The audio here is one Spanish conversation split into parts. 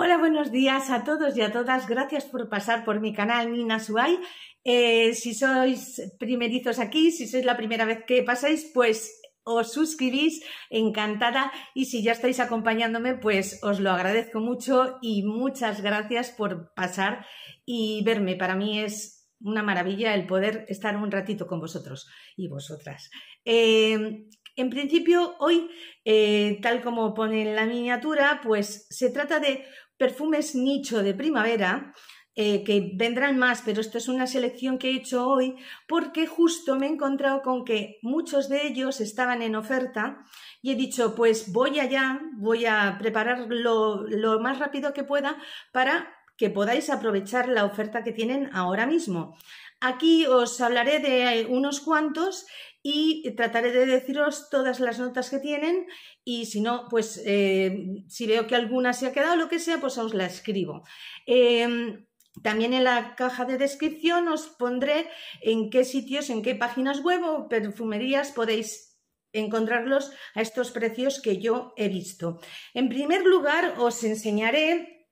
Hola, buenos días a todos y a todas. Gracias por pasar por mi canal Nina Suay. Eh, si sois primerizos aquí, si sois la primera vez que pasáis, pues os suscribís, encantada. Y si ya estáis acompañándome, pues os lo agradezco mucho y muchas gracias por pasar y verme. Para mí es una maravilla el poder estar un ratito con vosotros y vosotras. Eh, en principio, hoy, eh, tal como pone la miniatura, pues se trata de perfumes nicho de primavera eh, que vendrán más, pero esto es una selección que he hecho hoy porque justo me he encontrado con que muchos de ellos estaban en oferta y he dicho, pues voy allá, voy a prepararlo lo más rápido que pueda para que podáis aprovechar la oferta que tienen ahora mismo. Aquí os hablaré de unos cuantos y trataré de deciros todas las notas que tienen y si no, pues eh, si veo que alguna se ha quedado, lo que sea, pues os la escribo. Em, también en la caja de descripción os pondré en qué sitios, en qué páginas web o perfumerías podéis encontrarlos a estos precios que yo he visto. En primer lugar, os enseñaré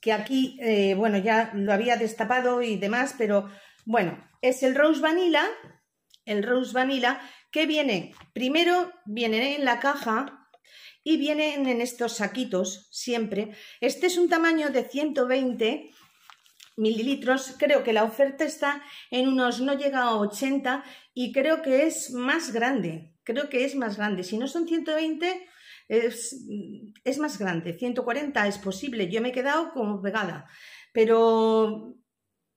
que aquí, eh, bueno, ya lo había destapado y demás, pero bueno, es el Rose Vanilla, el Rose Vanilla, que viene, primero viene en la caja y vienen en estos saquitos siempre. Este es un tamaño de 120 mililitros, creo que la oferta está en unos, no llega a 80 y creo que es más grande, creo que es más grande, si no son 120 es, es más grande, 140 es posible, yo me he quedado como pegada, pero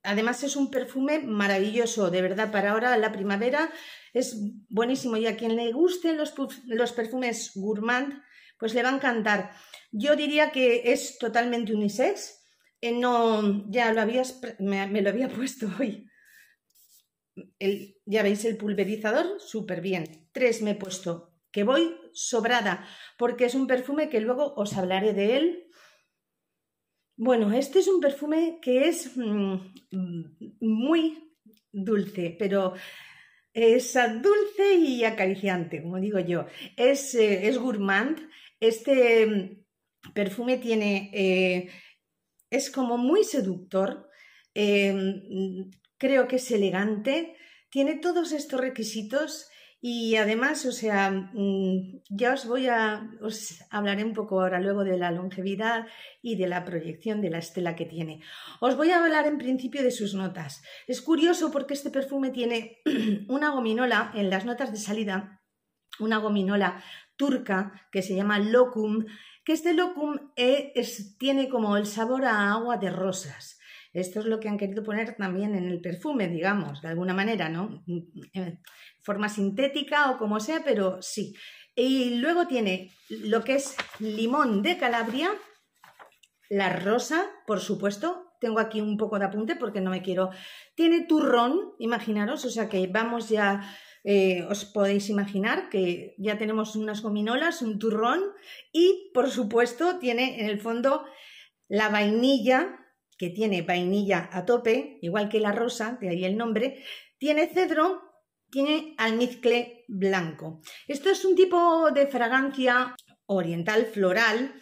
Además es un perfume maravilloso, de verdad, para ahora la primavera es buenísimo y a quien le gusten los, perfumes gourmand, pues le va a encantar. Yo diría que es totalmente unisex, eh, no, ya lo me, lo había puesto hoy. ya veis el pulverizador, súper bien. Tres me he puesto, que voy sobrada, porque es un perfume que luego os hablaré de él bueno, este es un perfume que es mm, muy dulce, pero es dulce y acariciante, como digo yo. Es, eh, gourmand. Este mm, perfume tiene. Eh, es como muy seductor. Eh, mm, creo que es elegante. Tiene todos estos requisitos y además, o sea, mm, ya os voy a, os hablaré un poco ahora luego de la longevidad y de la proyección de la estela que tiene. Os voy a hablar en principio de sus notas. Es curioso porque este perfume tiene una gominola en las notas de salida, una gominola turca que se llama locum, que este locum eh, tiene como el sabor a agua de rosas. Esto es lo que han querido poner también en el perfume, digamos, de alguna manera, ¿no? Mm, eh, forma sintética o como sea, pero sí. Y luego tiene lo que es limón de Calabria, la rosa, por supuesto. Tengo aquí un poco de apunte porque no me quiero. Tiene turrón, imaginaros, o sea que vamos ya eh, os podéis imaginar que ya tenemos unas gominolas, un turrón y por supuesto tiene en el fondo la vainilla que tiene vainilla a tope, igual que la rosa, de ahí el nombre, tiene cedro, tiene almizcle blanco. Esto es un tipo de fragancia oriental floral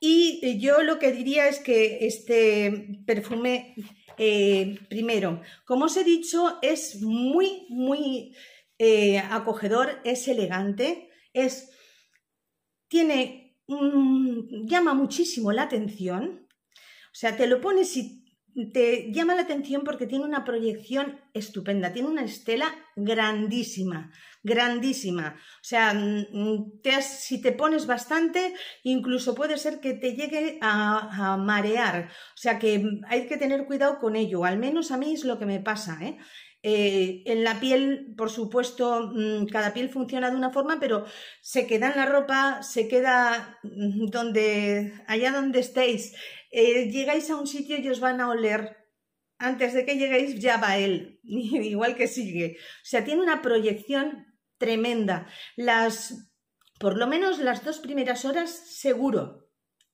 y yo lo que diría es que este perfume, eh, primero, como os he dicho, es muy, muy eh, acogedor, es elegante, es, tiene, llama muchísimo la atención o sea, te lo pones y te llama la atención porque tiene una proyección estupenda, tiene una estela grandísima, grandísima. O sea, mm, mm, si te pones bastante, incluso puede ser que te llegue a, marear. O sea, que hay que tener cuidado con ello, al menos a mí es lo que me pasa. ¿eh? Eh, en la piel, por supuesto, mm, cada piel funciona de una forma, pero se queda en la ropa, se queda donde, allá donde estéis. Eh, llegáis a un sitio y os van a oler. Antes de que lleguéis ya va él, igual que sigue. O sea, tiene una proyección tremenda. Las, por lo menos las dos primeras horas seguro,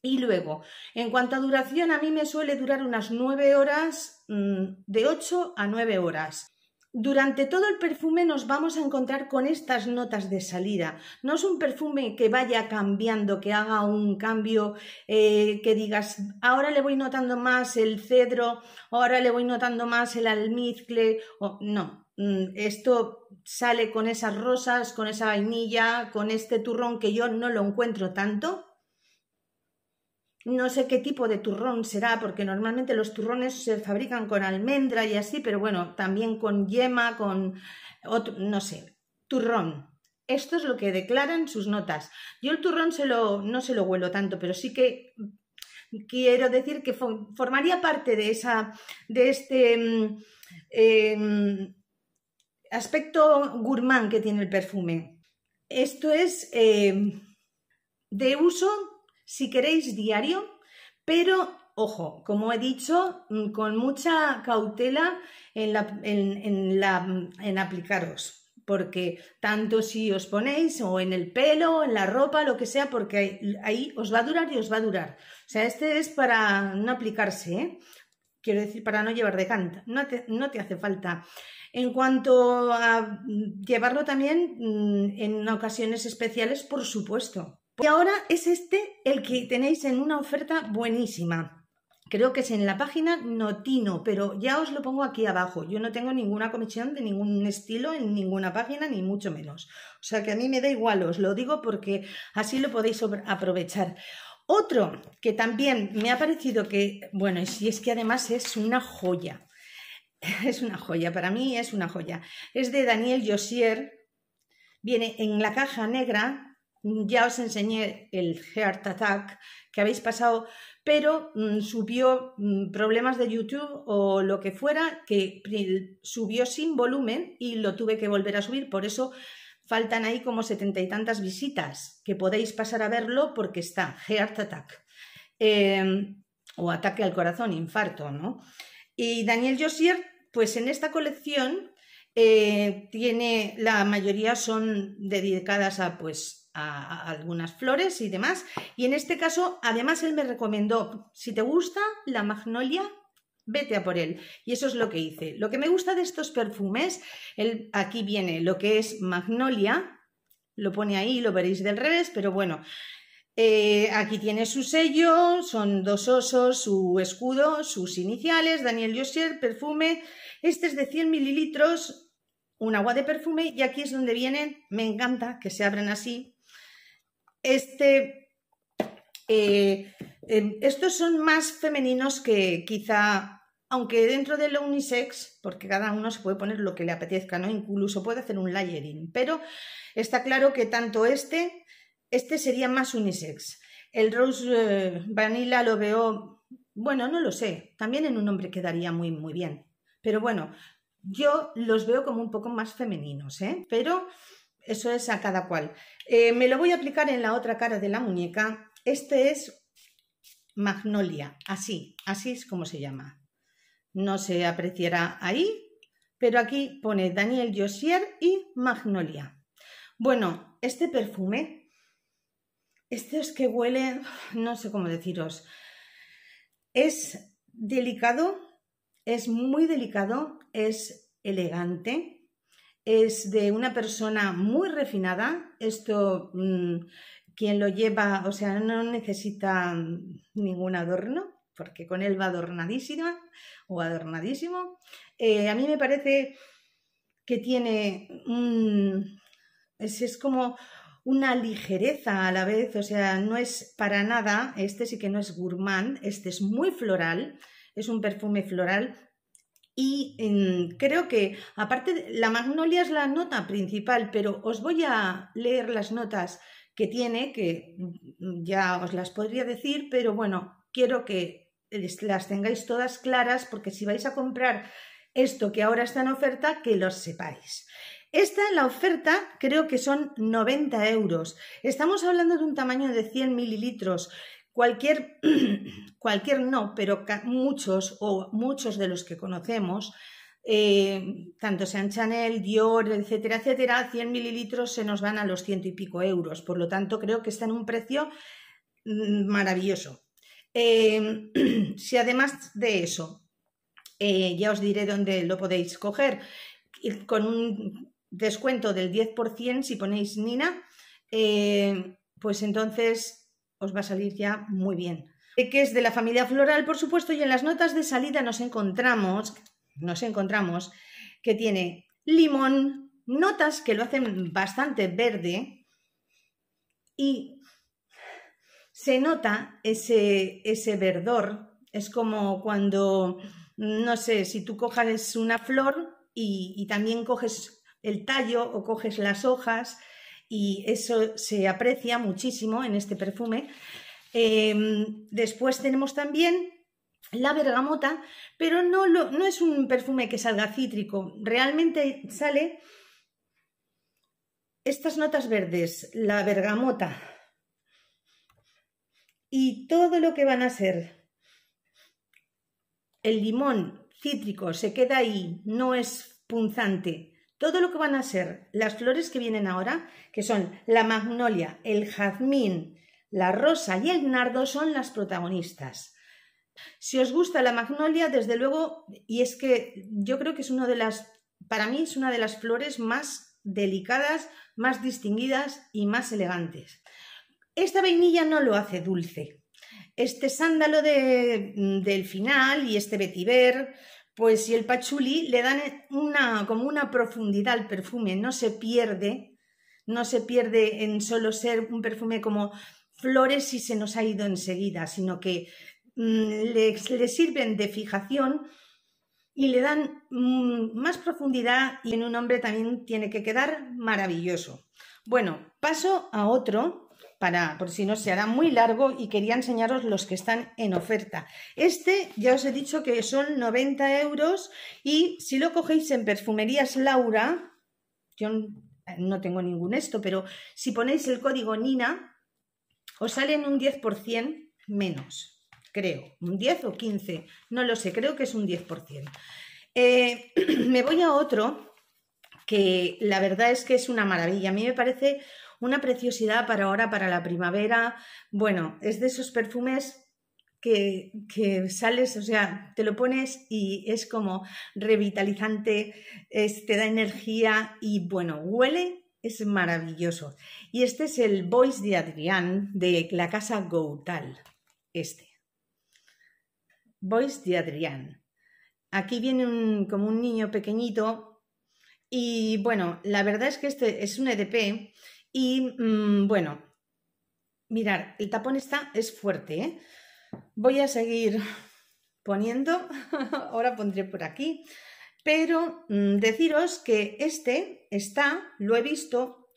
y luego, en cuanto a duración, a mí me suele durar unas nueve horas, mm, de ocho a nueve horas. Durante todo el perfume nos vamos a encontrar con estas notas de salida. No es un perfume que vaya cambiando, que haga un cambio, eh, que digas, ahora le voy notando más el cedro, ahora le voy notando más el almizcle. O, no, mm, esto sale con esas rosas, con esa vainilla, con este turrón que yo no lo encuentro tanto no sé qué tipo de turrón será, porque normalmente los turrones se fabrican con almendra y así, pero bueno, también con yema, con otro, no sé, turrón. Esto es lo que declaran sus notas. Yo el turrón se lo, no se lo huelo tanto, pero sí que quiero decir que formaría parte de, esa, de este mm, em, aspecto gourmand que tiene el perfume. Esto es em, de uso si queréis diario, pero ojo, como he dicho, mm, con mucha cautela en, aplicaros porque tanto si os ponéis o en el pelo, en la ropa, lo que sea, porque ahí os va a durar y os va a durar. O sea, este es para no aplicarse, ¿eh? quiero decir, para no llevar de canta, no te hace falta. En cuanto a mm, llevarlo también mm, en ocasiones especiales, por supuesto, y ahora es este el que tenéis en una oferta buenísima. Creo que es en la página Notino, pero ya os lo pongo aquí abajo. Yo no tengo ninguna comisión de ningún estilo en ninguna página, ni mucho menos. O sea que a mí me da igual, os lo digo porque así lo podéis aprovechar. Otro que también me ha parecido que, bueno, y si es que además es una joya. Es una joya, para mí es una joya. Es de Daniel Josier. Viene en la caja negra ya os enseñé el heart attack que habéis pasado, pero mm, subió mm, problemas de YouTube o lo que fuera, que subió sin volumen y lo tuve que volver a subir, por eso faltan ahí como setenta y tantas visitas, que podéis pasar a verlo porque está heart attack em, o ataque al corazón, infarto, ¿no? Y Daniel Josier, pues en esta colección eh, tiene, la mayoría son dedicadas a pues algunas flores y demás. Y en este caso, además, él me recomendó, si te gusta la magnolia, vete a por él. Y eso es lo que hice. Lo que me gusta de estos perfumes, aquí viene lo que es magnolia, lo pone ahí, lo veréis del revés, pero bueno. Eh, aquí tiene su sello, son dos osos, su escudo, sus iniciales, Daniel Josier, perfume. Este es de 100 mililitros, un agua de perfume y aquí es donde vienen, me encanta que se abren así este, eh, estos son más femeninos que quizá, aunque dentro de lo unisex, porque cada uno se puede poner lo que le apetezca, ¿no? Incluso puede hacer un layering, pero está claro que tanto este, este sería más unisex. El Rose eh, Vanilla lo veo, bueno, no lo sé, también en un hombre quedaría muy, muy bien. Pero bueno, yo los veo como un poco más femeninos, ¿eh? Pero eso es a cada cual. Eh, me lo voy a aplicar en la otra cara de la muñeca. Este es magnolia, así, así es como se llama. No se apreciará ahí, pero aquí pone Daniel Josier y magnolia. Bueno, este perfume, este es que huele, no sé cómo deciros, es delicado, es muy delicado, es elegante, es de una persona muy refinada. Esto mm, quien lo lleva, o sea, no necesita mm, ningún adorno, porque con él va adornadísima o adornadísimo. Eh, a mí me parece que tiene un... Es, es, como una ligereza a la vez, o sea, no es para nada, este sí que no es gourmand, este es muy floral, es un perfume floral y mm, creo que, aparte, la magnolia es la nota principal, pero os voy a leer las notas que tiene, que mm, ya os las podría decir, pero bueno, quiero que eh, las tengáis todas claras porque si vais a comprar esto que ahora está en oferta, que lo sepáis. Esta, la oferta, creo que son 90 euros. Estamos hablando de un tamaño de 100 mililitros. Cualquier, cualquier no, pero muchos o muchos de los que conocemos, eh, tanto sean Chanel, Dior, etcétera, etcétera, 100 mililitros se nos van a los ciento y pico euros. Por lo tanto, creo que está en un precio mm, maravilloso. Eh, si además de eso, eh, ya os diré dónde lo podéis coger, con un descuento del 10% si ponéis Nina, pues entonces os va a salir ya muy bien. Eh, que es de la familia floral, por supuesto, y en las notas de salida nos encontramos, nos encontramos que tiene limón, notas que lo hacen bastante verde y se nota ese, ese verdor. Es como cuando, no sé, si tú cojas una flor y también coges el tallo o coges las hojas y eso se aprecia muchísimo en este perfume. Em, después tenemos también la bergamota, pero no, no es un perfume que salga cítrico, realmente sale estas notas verdes, la bergamota y todo lo que van a ser el limón cítrico se queda ahí, no es punzante, todo lo que van a ser las flores que vienen ahora, que son la magnolia, el jazmín, la rosa y el nardo, son las protagonistas. Si os gusta la magnolia, desde luego, y es que yo creo que es una de las, para mí es una de las flores más delicadas, más distinguidas y más elegantes. Esta vainilla no lo hace dulce. Este sándalo del final y este vetiver pues si el pachuli le dan e, una, como una profundidad al perfume, no se pierde, no se pierde en solo ser un perfume como flores y se nos ha ido enseguida, sino que mm, le, sirven de fijación y le dan mm, más profundidad y en un hombre también tiene que quedar maravilloso. Bueno, paso a otro por si no se hará muy largo y quería enseñaros los que están en oferta. Este ya os he dicho que son 90 euros y si lo cogéis en Perfumerías Laura, yo eh, no tengo ningún esto, pero si ponéis el código NINA, os salen un 10% menos, creo, un 10 o 15, no lo sé, creo que es un 10%. Eh, me voy a otro que la verdad es que es una maravilla, a mí me parece una preciosidad para ahora, para la primavera. Bueno, es de esos perfumes que, que, sales, o sea, te lo pones y es como revitalizante, te da energía y bueno, huele, es maravilloso. Y este es el Voice de Adrián de la casa Goutal, este. Voice de Adrián. Aquí viene un, como un niño pequeñito y bueno, la verdad es que este es un EDP y mm, bueno, mirar, el tapón está, es fuerte. ¿eh? Voy a seguir poniendo, ahora pondré por aquí, pero mm, deciros que este está, lo he visto,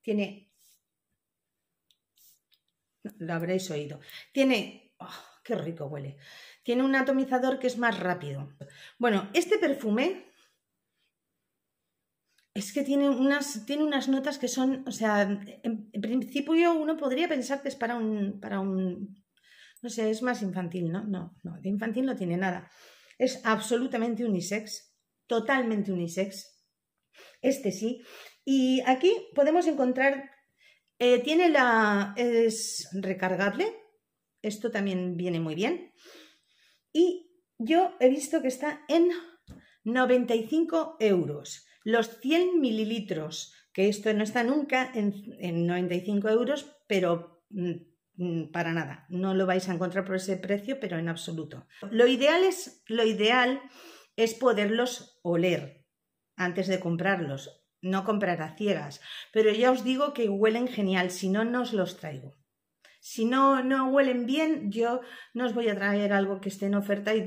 tiene, lo habréis oído, tiene, oh, qué rico huele, tiene un atomizador que es más rápido. Bueno, este perfume es que tiene unas, tiene unas notas que son, o sea, en, principio uno podría pensar que es para un, para un, no sé, es más infantil, ¿no? No, no, de infantil no tiene nada. Es absolutamente unisex, totalmente unisex. Este sí. Y aquí podemos encontrar, eh, tiene la, es recargable, esto también viene muy bien. Y yo he visto que está en 95 euros. Los 100 mililitros, que esto no está nunca en, 95 euros, pero mm, mm, para nada, no lo vais a encontrar por ese precio, pero en absoluto. Lo ideal es, lo ideal es poderlos oler antes de comprarlos, no comprar a ciegas, pero ya os digo que huelen genial, si no, no os los traigo si no, no huelen bien, yo no os voy a traer algo que esté en oferta y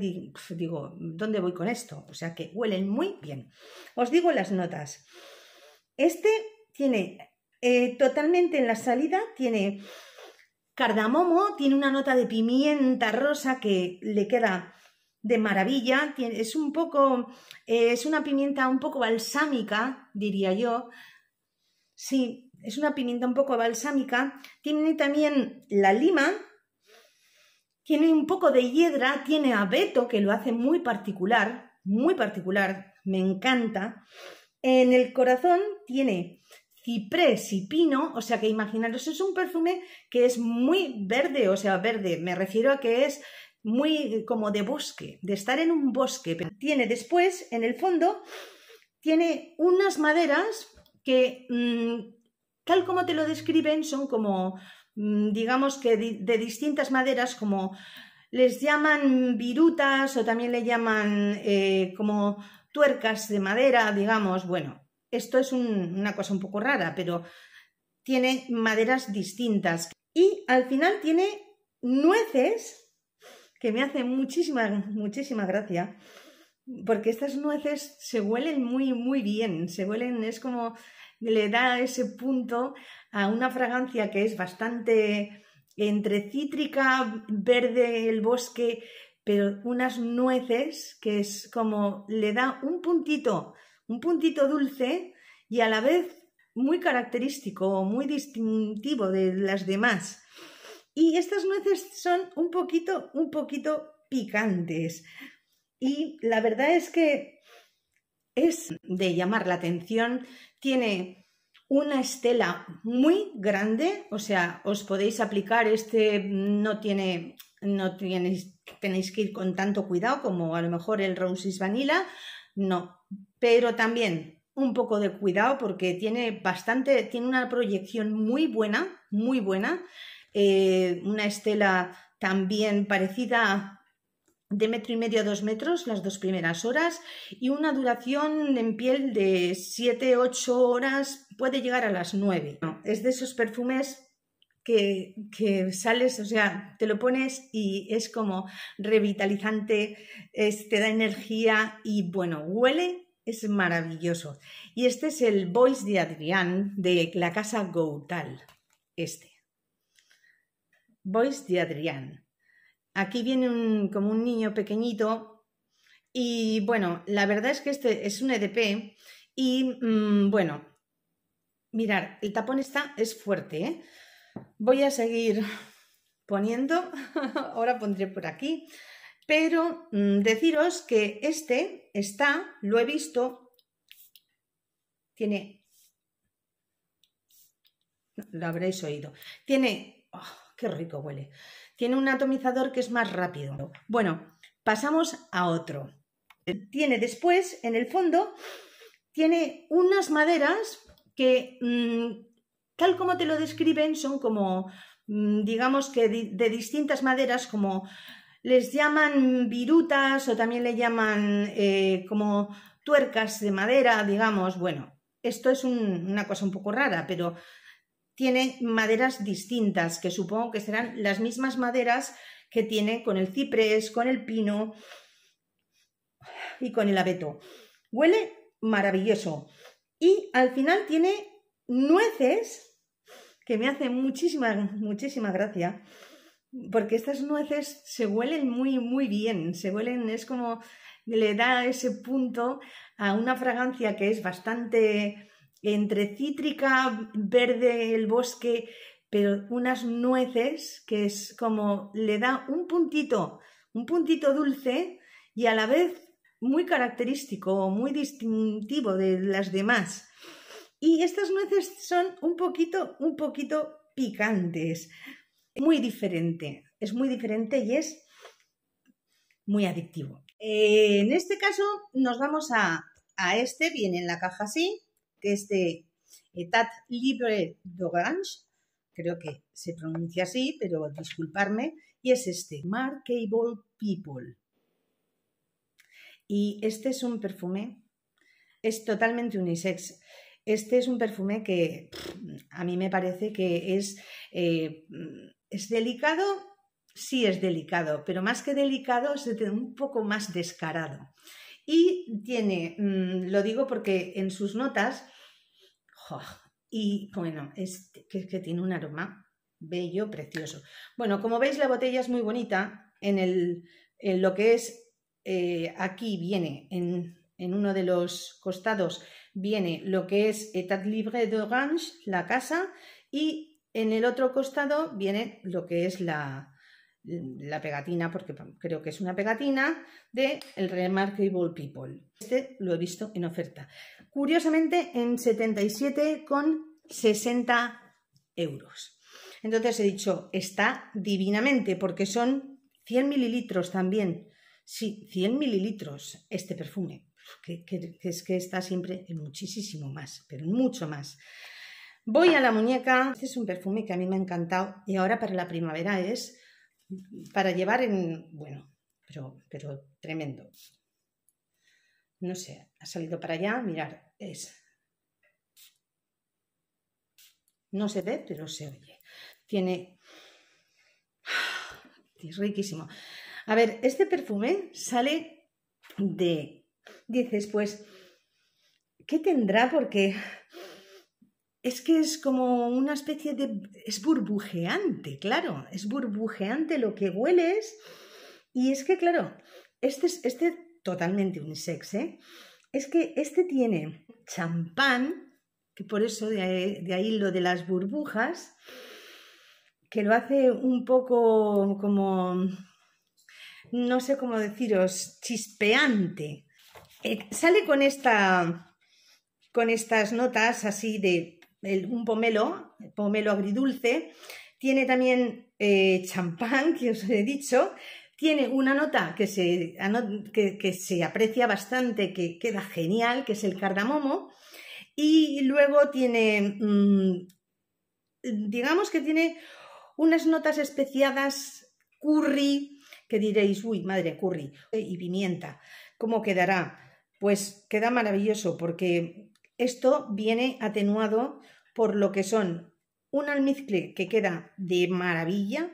digo, ¿dónde voy con esto? O sea que huelen muy bien. Os digo las notas. Este tiene eh, totalmente en la salida, tiene cardamomo, tiene una nota de pimienta rosa que le queda de maravilla, es un poco, eh, es una pimienta un poco balsámica, diría yo. Sí, es una pimienta un poco balsámica, tiene también la lima, tiene un poco de hiedra, tiene abeto que lo hace muy particular, muy particular, me encanta. En el corazón tiene ciprés y pino, o sea que imaginaros, es un perfume que es muy verde, o sea, verde, me refiero a que es muy como de bosque, de estar en un bosque. Tiene después, en el fondo, tiene unas maderas que mm, tal como te lo describen, son como, mm, digamos que de distintas maderas, como les llaman virutas o también le llaman eh, como tuercas de madera, digamos. Bueno, esto es una cosa un poco rara, pero tiene maderas distintas. Y al final tiene nueces, que me hace muchísima, muchísima gracia, porque estas nueces se huelen muy, muy bien. Se huelen, es como le da ese punto a una fragancia que es bastante entre cítrica, verde, el bosque, pero unas nueces que es como le da un puntito, un puntito dulce y a la vez muy característico muy distintivo de las demás. Y estas nueces son un poquito, un poquito picantes. Y la verdad es que es de llamar la atención, tiene una estela muy grande, o sea, os podéis aplicar, este no tiene, no tenéis que ir con tanto cuidado como a lo mejor el Roses Vanilla, no, pero también un poco de cuidado porque tiene bastante, tiene una proyección muy buena, muy buena, eh, una estela también parecida de metro y medio a dos metros las dos primeras horas y una duración en piel de 7-8 horas puede llegar a las 9. Es de esos perfumes que, que, sales, o sea, te lo pones y es como revitalizante, te da energía y bueno, huele, es maravilloso. Y este es el Voice de Adrián de la casa Goutal, este. Voice de Adrián. Aquí viene un, como un niño pequeñito y bueno, la verdad es que este es un EDP y mm, bueno, mirar, el tapón está, es fuerte. ¿eh? Voy a seguir poniendo, ahora pondré por aquí, pero mm, deciros que este está, lo he visto, tiene, lo habréis oído, tiene, oh, qué rico huele, tiene un atomizador que es más rápido. Bueno, pasamos a otro. Tiene después, en el fondo, tiene unas maderas que, mm, tal como te lo describen, son como, mm, digamos que de, distintas maderas, como les llaman virutas o también le llaman eh, como tuercas de madera, digamos. Bueno, esto es una cosa un poco rara, pero tiene maderas distintas, que supongo que serán las mismas maderas que tiene con el ciprés, con el pino y con el abeto. Huele maravilloso. Y al final tiene nueces, que me hace muchísima, muchísima gracia, porque estas nueces se huelen muy, muy bien. Se huelen, es como le da ese punto a una fragancia que es bastante entre cítrica, verde el bosque, pero unas nueces que es como le da un puntito, un puntito dulce y a la vez muy característico muy distintivo de las demás. Y estas nueces son un poquito, un poquito picantes, muy diferente, es muy diferente y es muy adictivo. Eh, en este caso nos vamos a, a este, viene en la caja así, que es de Etat eh, Libre d'Orange, creo que se pronuncia así, pero disculparme, y es este, Markable People. Y este es un perfume, es totalmente unisex. Este es un perfume que a mí me parece que es, eh, es delicado, sí es delicado, pero más que delicado es un poco más descarado. Y tiene, mm, lo digo porque en sus notas, y bueno, es que, tiene un aroma bello, precioso. Bueno, como veis, la botella es muy bonita. En, el, lo que es eh, aquí viene, en, en, uno de los costados, viene lo que es Etat Libre d'Orange, la casa, y en el otro costado viene lo que es la, la pegatina, porque creo que es una pegatina, de el Remarkable People. Este lo he visto en oferta. Curiosamente, en 77,60 euros. Entonces he dicho, está divinamente, porque son 100 mililitros también. Sí, 100 mililitros este perfume, que, es que está siempre en muchísimo más, pero mucho más. Voy a la muñeca. Este es un perfume que a mí me ha encantado y ahora para la primavera es para llevar en, bueno, pero, pero tremendo. No sé, ha salido para allá, mirar, es... No se ve, pero se oye. Tiene... Es riquísimo. A ver, este perfume sale de... Dices, pues, ¿qué tendrá? Porque es que es como una especie de... es burbujeante, claro, es burbujeante lo que hueles. Y es que, claro, este es este, totalmente unisex, ¿eh? Es que este tiene champán, que por eso de ahí, lo de las burbujas, que lo hace un poco como, no sé cómo deciros, chispeante. Eh, sale con esta con estas notas así de un pomelo, pomelo agridulce, tiene también eh, champán, que os he dicho, tiene una nota que se, que, se aprecia bastante, que queda genial, que es el cardamomo, y luego tiene, mm, digamos que tiene unas notas especiadas, curry, que diréis, uy, madre, curry, y pimienta. ¿Cómo quedará? Pues queda maravilloso porque esto viene atenuado por lo que son un almizcle que queda de maravilla,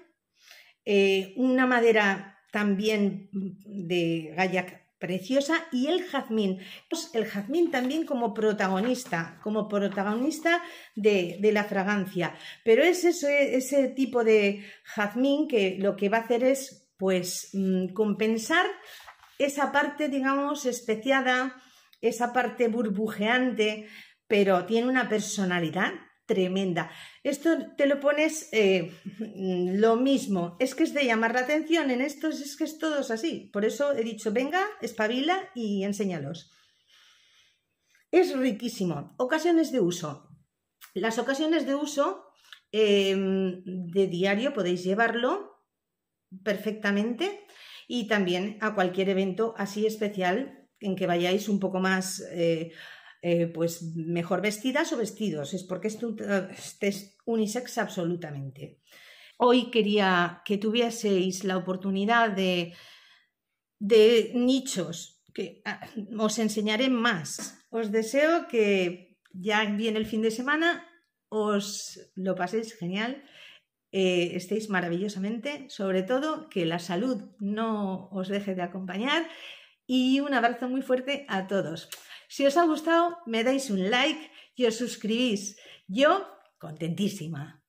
eh, una madera también de gallac preciosa y el jazmín. Pues el jazmín también como protagonista, como protagonista de, la fragancia. Pero es ese, ese tipo de jazmín que lo que va a hacer es pues mm, compensar esa parte, digamos, especiada, esa parte burbujeante, pero tiene una personalidad tremenda. Esto te lo pones eh, lo mismo, es que es de llamar la atención en estos, es que es todo así. Por eso he dicho, venga, espabila y enséñalos. Es riquísimo. Ocasiones de uso. Las ocasiones de uso em, de diario podéis llevarlo perfectamente y también a cualquier evento así especial en que vayáis un poco más, eh, eh, pues mejor vestidas o vestidos, es porque esto es unisex absolutamente. Hoy quería que tuvieseis la oportunidad de, de nichos, que ah, os enseñaré más. Os deseo que ya viene el fin de semana, os lo paséis genial. Eh, estéis maravillosamente, sobre todo que la salud no os deje de acompañar y un abrazo muy fuerte a todos. Si os ha gustado, me dais un like y os suscribís. Yo, contentísima.